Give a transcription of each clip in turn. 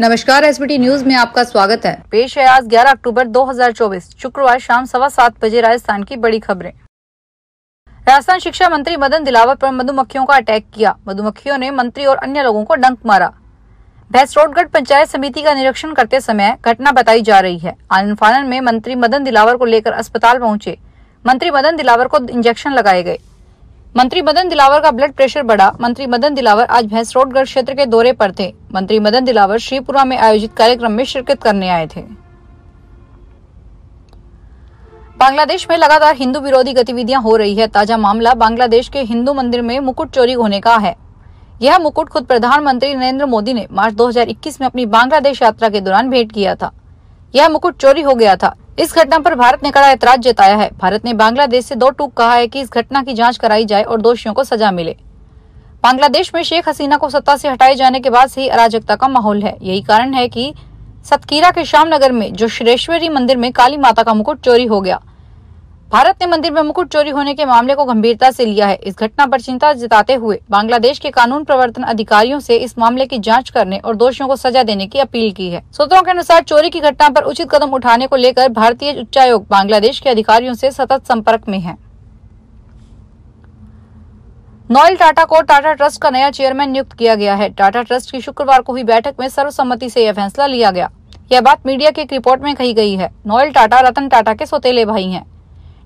नमस्कार SBT news में आपका स्वागत है पेश है आज 11 अक्टूबर 2024 शुक्रवार शाम सवा सात बजे राजस्थान की बड़ी खबरें राजस्थान शिक्षा मंत्री मदन दिलावत पर मधुमक्खियों का अटैक किया मधुमक्खियों ने मंत्री और अन्य लोगों को डंक मारा भैसरोडगढ़ पंचायत समिति का निरीक्षण करते समय घटना बताई जा रही है आनंद फानन में मंत्री मदन दिलावर को लेकर अस्पताल पहुंचे मंत्री मदन दिलावर को इंजेक्शन लगाए गए मंत्री मदन दिलावर का ब्लड प्रेशर बढ़ा मंत्री मदन दिलावर आज रोडगढ़ क्षेत्र के दौरे पर थे मंत्री मदन दिलावर श्रीपुरा में आयोजित कार्यक्रम में शिरकत करने आए थे बांग्लादेश में लगातार हिंदू विरोधी गतिविधियां हो रही है ताजा मामला बांग्लादेश के हिंदू मंदिर में मुकुट चोरी होने का है यह मुकुट खुद प्रधानमंत्री नरेंद्र मोदी ने मार्च 2021 में अपनी बांग्लादेश यात्रा के दौरान भेंट किया था यह मुकुट चोरी हो गया था इस घटना पर भारत ने कड़ा ऐतराज जताया है भारत ने बांग्लादेश से दो टूक कहा है कि इस घटना की जांच कराई जाए और दोषियों को सजा मिले बांग्लादेश में शेख हसीना को सत्ता से हटाए जाने के बाद से ही अराजकता का माहौल है यही कारण है कि सतकीरा के श्यामनगर में जो श्रेश्वरी मंदिर में काली माता का मुकुट चोरी हो गया भारत ने मंदिर में मुकुट चोरी होने के मामले को गंभीरता से लिया है इस घटना पर चिंता जताते हुए बांग्लादेश के कानून प्रवर्तन अधिकारियों से इस मामले की जांच करने और दोषियों को सजा देने की अपील की है सूत्रों के अनुसार चोरी की घटना पर उचित कदम उठाने को लेकर भारतीय उच्चायोग बांग्लादेश के अधिकारियों ऐसी सतत संपर्क में है नॉयल टाटा को टाटा ट्रस्ट का नया चेयरमैन नियुक्त किया गया है टाटा ट्रस्ट की शुक्रवार को हुई बैठक में सर्वसम्मति से यह फैसला लिया गया यह बात मीडिया की एक रिपोर्ट में कही गई है नॉयल टाटा रतन टाटा के सोतेले भाई हैं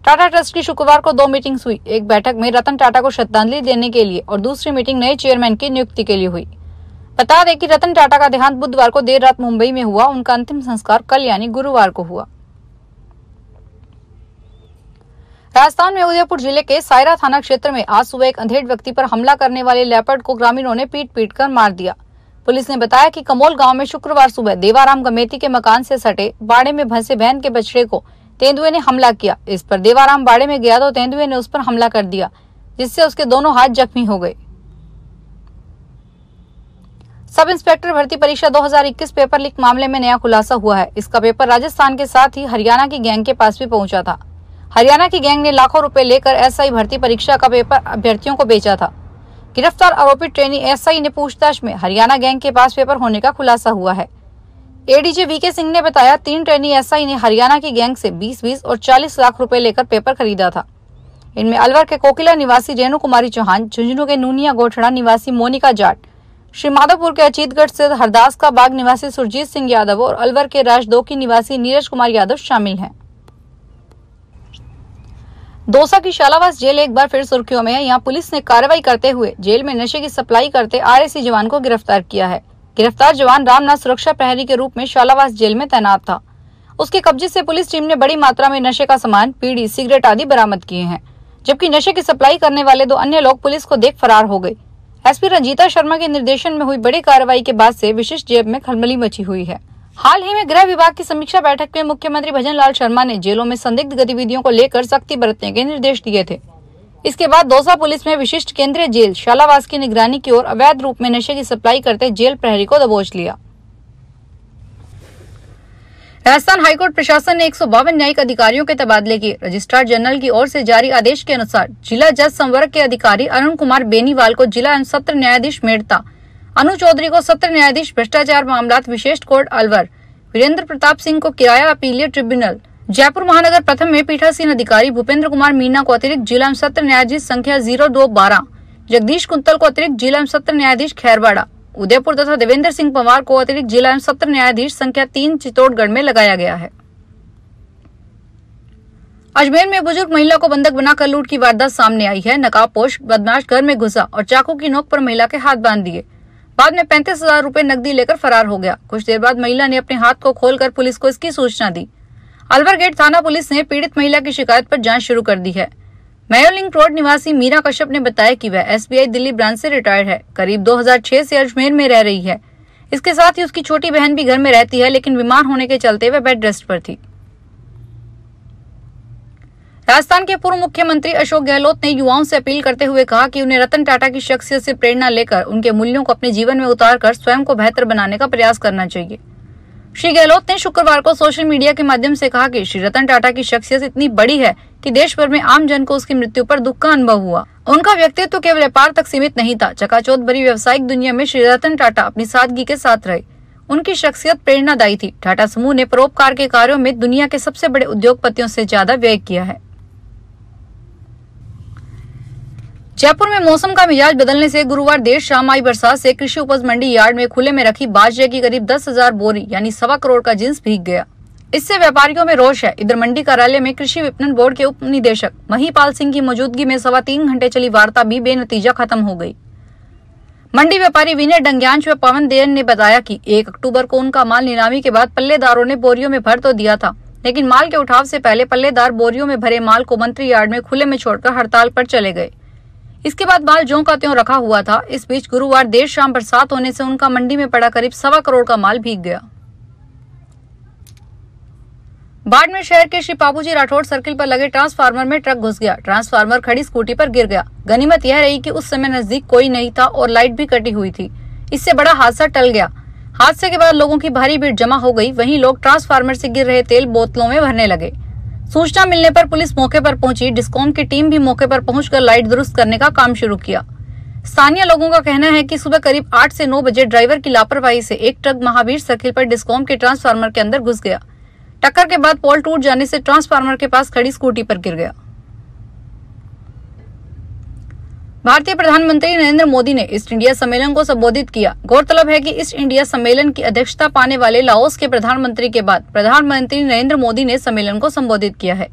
टाटा ट्रस्ट की शुक्रवार को दो मीटिंग्स हुई एक बैठक में रतन टाटा को श्रद्धांजलि देने के लिए और दूसरी मीटिंग नए चेयरमैन की नियुक्ति के लिए हुई बता दें कि रतन टाटा का देहांत बुधवार को देर रात मुंबई में हुआ उनका अंतिम संस्कार कल यानी गुरुवार को हुआ राजस्थान में उदयपुर जिले के सायरा थाना क्षेत्र में आज सुबह एक अंधेड़ व्यक्ति पर हमला करने वाले लेपर्ड को ग्रामीणों ने पीट पीट कर मार दिया पुलिस ने बताया कि कमोल गांव में शुक्रवार सुबह देवाराम गमेती के मकान से सटे बाड़े में फंसे बहन के बछड़े को तेंदुए ने हमला किया इस पर देवाराम बाड़े में गया तो तेंदुए ने उस पर हमला कर दिया जिससे उसके दोनों हाथ जख्मी हो गए सब इंस्पेक्टर भर्ती परीक्षा 2021 पेपर लीक मामले में नया खुलासा हुआ है इसका पेपर राजस्थान के साथ ही हरियाणा की गैंग के पास भी पहुंचा था हरियाणा की गैंग ने लाखों रुपए लेकर एसआई भर्ती परीक्षा का पेपर अभ्यर्थियों को बेचा था गिरफ्तार आरोपी ट्रेनी एसआई ने पूछताछ में हरियाणा गैंग के पास पेपर होने का खुलासा हुआ है एडीजी वीके सिंह ने बताया तीन ट्रेनी एसआई ने हरियाणा की गैंग से 20-20 और 40 लाख रुपए लेकर पेपर खरीदा था इनमें अलवर के कोकिला निवासी रेणु कुमारी चौहान झुंझुनू के नूनिया गोठड़ा निवासी मोनिका जाट श्री माधोपुर के अचीतगढ़ से हरदास का बाग निवासी सुरजीत सिंह यादव और अलवर के राजदोकी निवासी नीरज कुमार यादव शामिल है दौसा की शालावास जेल एक बार फिर सुर्खियों में है यहाँ पुलिस ने कार्रवाई करते हुए जेल में नशे की सप्लाई करते आर जवान को गिरफ्तार किया है गिरफ्तार जवान रामनाथ सुरक्षा प्रहरी के रूप में शालावास जेल में तैनात था उसके कब्जे से पुलिस टीम ने बड़ी मात्रा में नशे का सामान पीड़ी सिगरेट आदि बरामद किए हैं जबकि नशे की सप्लाई करने वाले दो अन्य लोग पुलिस को देख फरार हो गए एसपी रंजीता शर्मा के निर्देशन में हुई बड़ी कार्रवाई के बाद से विशेष जेब में खलमली मची हुई है हाल ही में गृह विभाग की समीक्षा बैठक में मुख्यमंत्री भजन लाल शर्मा ने जेलों में संदिग्ध गतिविधियों को लेकर सख्ती बरतने के निर्देश दिए थे इसके बाद दौसा पुलिस में विशिष्ट केंद्रीय जेल शालावास की निगरानी की ओर अवैध रूप में नशे की सप्लाई करते जेल प्रहरी को दबोच लिया राजस्थान हाईकोर्ट प्रशासन ने एक न्यायिक अधिकारियों के तबादले किए रजिस्ट्रार जनरल की ओर से जारी आदेश के अनुसार जिला जज संवर्ग के अधिकारी अरुण कुमार बेनीवाल को जिला एवं सत्र न्यायाधीश मेड़ता अनु चौधरी को सत्र न्यायाधीश भ्रष्टाचार मामला विशेष कोर्ट अलवर वीरेंद्र प्रताप सिंह को किराया अपीलीय ट्रिब्यूनल जयपुर महानगर प्रथम में पीठासीन अधिकारी भूपेंद्र कुमार मीना को अतिरिक्त जिला सत्र न्यायाधीश संख्या जीरो दो बारह जगदीश कुंतल को अतिरिक्त जिला सत्र न्यायाधीश खैरवाड़ा उदयपुर तथा देवेंद्र सिंह पवार को अतिरिक्त जिला सत्र न्यायाधीश संख्या तीन चित्तौड़गढ़ में लगाया गया है अजमेर में बुजुर्ग महिला को बंधक बनाकर लूट की वारदात सामने आई है नकाबपोश बदमाश घर में घुसा और चाकू की नोक पर महिला के हाथ बांध दिए बाद में पैंतीस हजार रूपए नकदी लेकर फरार हो गया कुछ देर बाद महिला ने अपने हाथ को खोलकर पुलिस को इसकी सूचना दी अलवर गेट थाना पुलिस ने पीड़ित महिला की शिकायत पर जांच शुरू कर दी है मयोलिंग रोड निवासी मीरा कश्यप ने बताया कि वह एसबीआई दिल्ली ब्रांच से रिटायर्ड है करीब 2006 से अजमेर में रह रही है इसके साथ ही उसकी छोटी बहन भी घर में रहती है लेकिन बीमार होने के चलते वह बेड रेस्ट पर थी राजस्थान के पूर्व मुख्यमंत्री अशोक गहलोत ने युवाओं से अपील करते हुए कहा कि उन्हें रतन टाटा की शख्सियत से प्रेरणा लेकर उनके मूल्यों को अपने जीवन में उतार कर स्वयं को बेहतर बनाने का प्रयास करना चाहिए श्री गहलोत ने शुक्रवार को सोशल मीडिया के माध्यम से कहा कि श्री रतन टाटा की शख्सियत इतनी बड़ी है कि देश भर में आम जन को उसकी मृत्यु पर दुख का अनुभव हुआ उनका व्यक्तित्व केवल व्यापार तक सीमित नहीं था चकाचौथ भरी व्यवसायिक दुनिया में श्री रतन टाटा अपनी सादगी के साथ रहे उनकी शख्सियत प्रेरणादायी थी टाटा समूह ने परोपकार के कार्यों में दुनिया के सबसे बड़े उद्योगपतियों से ज्यादा व्यय किया है जयपुर में मौसम का मिजाज बदलने से गुरुवार देर शाम आई बरसात से कृषि उपज मंडी यार्ड में खुले में रखी बाजरे की करीब दस हजार बोरी यानी सवा करोड़ का जींस भीग गया इससे व्यापारियों में रोष है इधर मंडी कार्यालय में कृषि विपणन बोर्ड के उप निदेशक महीपाल सिंह की मौजूदगी में सवा तीन घंटे चली वार्ता भी बेनतीजा खत्म हो गई मंडी व्यापारी विनय डंग्यांश व पवन देन ने बताया कि एक अक्टूबर को उनका माल नीलामी के बाद पल्लेदारों ने बोरियों में भर तो दिया था लेकिन माल के उठाव से पहले पल्लेदार बोरियों में भरे माल को मंत्री यार्ड में खुले में छोड़कर हड़ताल पर चले गए इसके बाद माल जो का त्यों रखा हुआ था इस बीच गुरुवार देर शाम बरसात होने से उनका मंडी में पड़ा करीब सवा करोड़ का माल भीग गया बाड़मेर शहर के श्री बाबूजी राठौड़ सर्किल पर लगे ट्रांसफार्मर में ट्रक घुस गया ट्रांसफार्मर खड़ी स्कूटी पर गिर गया गनीमत यह रही कि उस समय नजदीक कोई नहीं था और लाइट भी कटी हुई थी इससे बड़ा हादसा टल गया हादसे के बाद लोगों की भारी भीड़ जमा हो गई वहीं लोग ट्रांसफार्मर से गिर रहे तेल बोतलों में भरने लगे सूचना मिलने पर पुलिस मौके पर पहुंची डिस्कॉम की टीम भी मौके पर पहुंचकर लाइट दुरुस्त करने का काम शुरू किया स्थानीय लोगों का कहना है कि सुबह करीब 8 से 9 बजे ड्राइवर की लापरवाही से एक ट्रक महावीर सर्किल पर डिस्कॉम के ट्रांसफार्मर के अंदर घुस गया टक्कर के बाद पोल टूट जाने से ट्रांसफार्मर के पास खड़ी स्कूटी पर गिर गया भारतीय प्रधानमंत्री नरेंद्र मोदी ने ईस्ट इंडिया सम्मेलन को संबोधित किया गौरतलब है कि ईस्ट इंडिया सम्मेलन की अध्यक्षता पाने वाले लाओस के प्रधानमंत्री के बाद प्रधानमंत्री नरेंद्र मोदी ने सम्मेलन को संबोधित किया है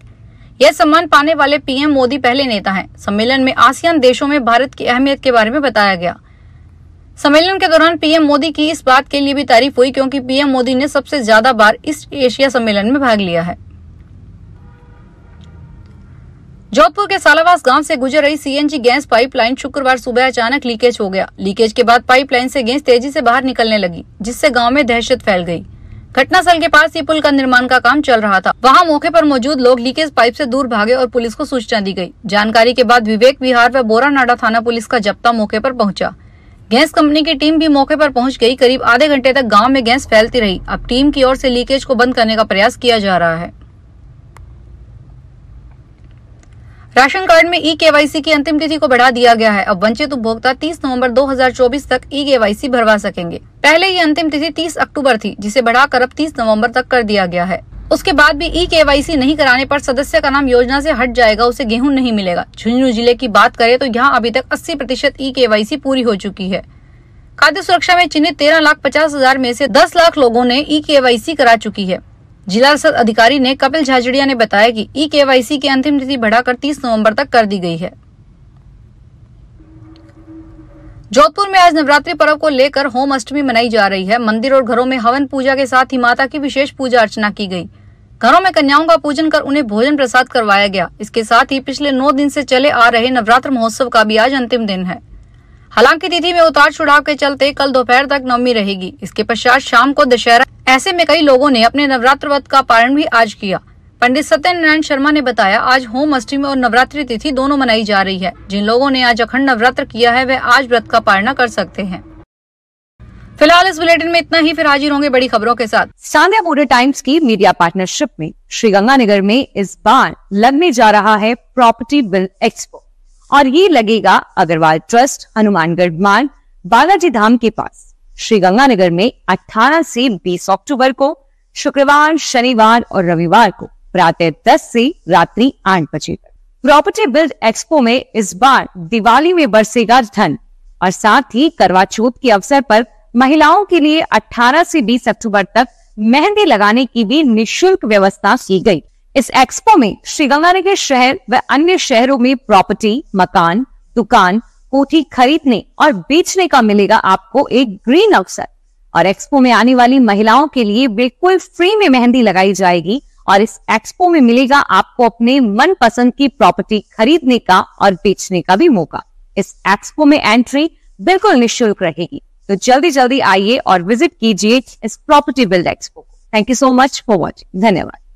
यह सम्मान पाने वाले पीएम मोदी पहले नेता हैं सम्मेलन में आसियान देशों में भारत की अहमियत के बारे में बताया गया सम्मेलन के दौरान पीएम मोदी की इस बात के लिए भी तारीफ हुई क्योंकि पीएम मोदी ने सबसे ज्यादा बार ईस्ट एशिया सम्मेलन में भाग लिया है जोधपुर के सालावास गांव से गुजर रही सीएनजी गैस पाइपलाइन शुक्रवार सुबह अचानक लीकेज हो गया लीकेज के बाद पाइपलाइन से गैस तेजी से बाहर निकलने लगी जिससे गांव में दहशत फैल गई घटनास्थल के पास ये पुल का निर्माण का काम चल रहा था वहां मौके पर मौजूद लोग लीकेज पाइप से दूर भागे और पुलिस को सूचना दी गई जानकारी के बाद विवेक बिहार व बोरा नाडा थाना पुलिस का जब्ता मौके पर पहुंचा गैस कंपनी की टीम भी मौके पर पहुंच गई करीब आधे घंटे तक गांव में गैस फैलती रही अब टीम की ओर से लीकेज को बंद करने का प्रयास किया जा रहा है राशन कार्ड में ई केवाईसी की अंतिम तिथि को बढ़ा दिया गया है अब वंचित उपभोक्ता 30 नवंबर 2024 तक ई केवाईसी भरवा सकेंगे पहले ये अंतिम तिथि 30 अक्टूबर थी जिसे बढ़ाकर अब 30 नवंबर तक कर दिया गया है उसके बाद भी ई केवाईसी नहीं कराने पर सदस्य का नाम योजना से हट जाएगा उसे गेहूं नहीं मिलेगा झुंझुनू जिले की बात करें तो यहाँ अभी तक अस्सी प्रतिशत ई केवाईसी पूरी हो चुकी है खाद्य सुरक्षा में चिन्हित तेरह लाख पचास हजार में से दस लाख लोगों ने ई केवाईसी करा चुकी है जिला सद अधिकारी ने कपिल झाजड़िया ने बताया कि ई के की अंतिम तिथि बढ़ाकर 30 नवंबर तक कर दी गई है जोधपुर में आज नवरात्रि पर्व को लेकर होम अष्टमी मनाई जा रही है मंदिर और घरों में हवन पूजा के साथ ही माता की विशेष पूजा अर्चना की गई घरों में कन्याओं का पूजन कर उन्हें भोजन प्रसाद करवाया गया इसके साथ ही पिछले नौ दिन से चले आ रहे नवरात्र महोत्सव का भी आज अंतिम दिन है हालांकि तिथि में उतार चढ़ाव के चलते कल दोपहर तक नवमी रहेगी इसके पश्चात शाम को दशहरा ऐसे में कई लोगों ने अपने नवरात्र व्रत का पारण भी आज किया पंडित सत्यनारायण शर्मा ने बताया आज होम अष्टमी और नवरात्रि तिथि दोनों मनाई जा रही है जिन लोगों ने आज अखंड नवरात्र किया है वह आज व्रत का पारणा कर सकते हैं फिलहाल इस बुलेटिन में इतना ही फिर हाजिर होंगे बड़ी खबरों के साथ सांध्या पूरे टाइम्स की मीडिया पार्टनरशिप में श्रीगंगानगर में इस बार लगने जा रहा है प्रॉपर्टी बिल एक्सपो और ये लगेगा अग्रवाल ट्रस्ट हनुमानगढ़ मार्ग बालाजी धाम के पास श्री गंगानगर में 18 से 20 अक्टूबर को शुक्रवार शनिवार और रविवार को प्रातः 10 से रात्रि 8 बजे तक प्रॉपर्टी बिल्ड एक्सपो में इस बार दिवाली में बरसेगा धन और साथ ही करवा चौथ के अवसर पर महिलाओं के लिए 18 से 20 अक्टूबर तक मेहंदी लगाने की भी निशुल्क व्यवस्था की गई इस एक्सपो में श्रीगंगानगर शहर व अन्य शहरों में प्रॉपर्टी मकान दुकान कोठी खरीदने और बेचने का मिलेगा आपको एक ग्रीन अवसर और एक्सपो में आने वाली महिलाओं के लिए बिल्कुल फ्री में मेहंदी लगाई जाएगी और इस एक्सपो में मिलेगा आपको अपने मनपसंद की प्रॉपर्टी खरीदने का और बेचने का भी मौका इस एक्सपो में एंट्री बिल्कुल निःशुल्क रहेगी तो जल्दी जल्दी आइए और विजिट कीजिए इस प्रॉपर्टी बिल्ड एक्सपो को thank you so much for watching धन्यवाद